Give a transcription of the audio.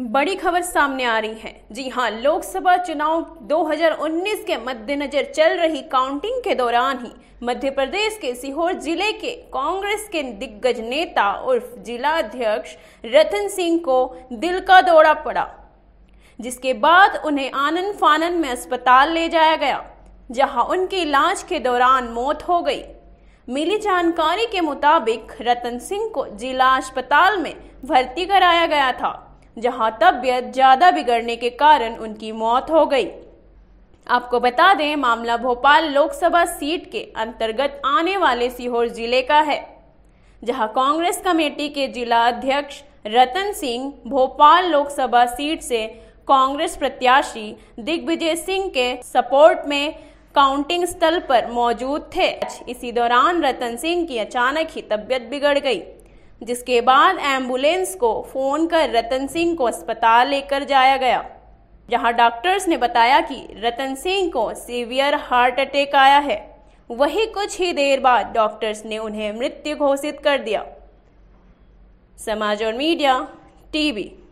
बड़ी खबर सामने आ रही है जी हाँ लोकसभा चुनाव 2019 के मद्देनजर चल रही काउंटिंग के दौरान ही मध्य प्रदेश के सीहोर जिले के कांग्रेस के दिग्गज नेता उर्फ अध्यक्ष रतन सिंह को दिल का दौरा पड़ा जिसके बाद उन्हें आनंद फानन में अस्पताल ले जाया गया जहां उनके इलाज के दौरान मौत हो गई मिली जानकारी के मुताबिक रतन सिंह को जिला अस्पताल में भर्ती कराया गया था जहां तबियत ज़्यादा बिगड़ने के कारण उनकी मौत हो गई आपको बता दें मामला भोपाल लोकसभा सीट के अंतर्गत आने वाले सीहोर जिले का है जहां कांग्रेस कमेटी के जिला अध्यक्ष रतन सिंह भोपाल लोकसभा सीट से कांग्रेस प्रत्याशी दिग्विजय सिंह के सपोर्ट में काउंटिंग स्थल पर मौजूद थे इसी दौरान रतन सिंह की अचानक ही तबियत बिगड़ गई जिसके बाद एम्बुलेंस को फ़ोन कर रतन सिंह को अस्पताल लेकर जाया गया जहां डॉक्टर्स ने बताया कि रतन सिंह को सीवियर हार्ट अटैक आया है वही कुछ ही देर बाद डॉक्टर्स ने उन्हें मृत्यु घोषित कर दिया समाज और मीडिया टीवी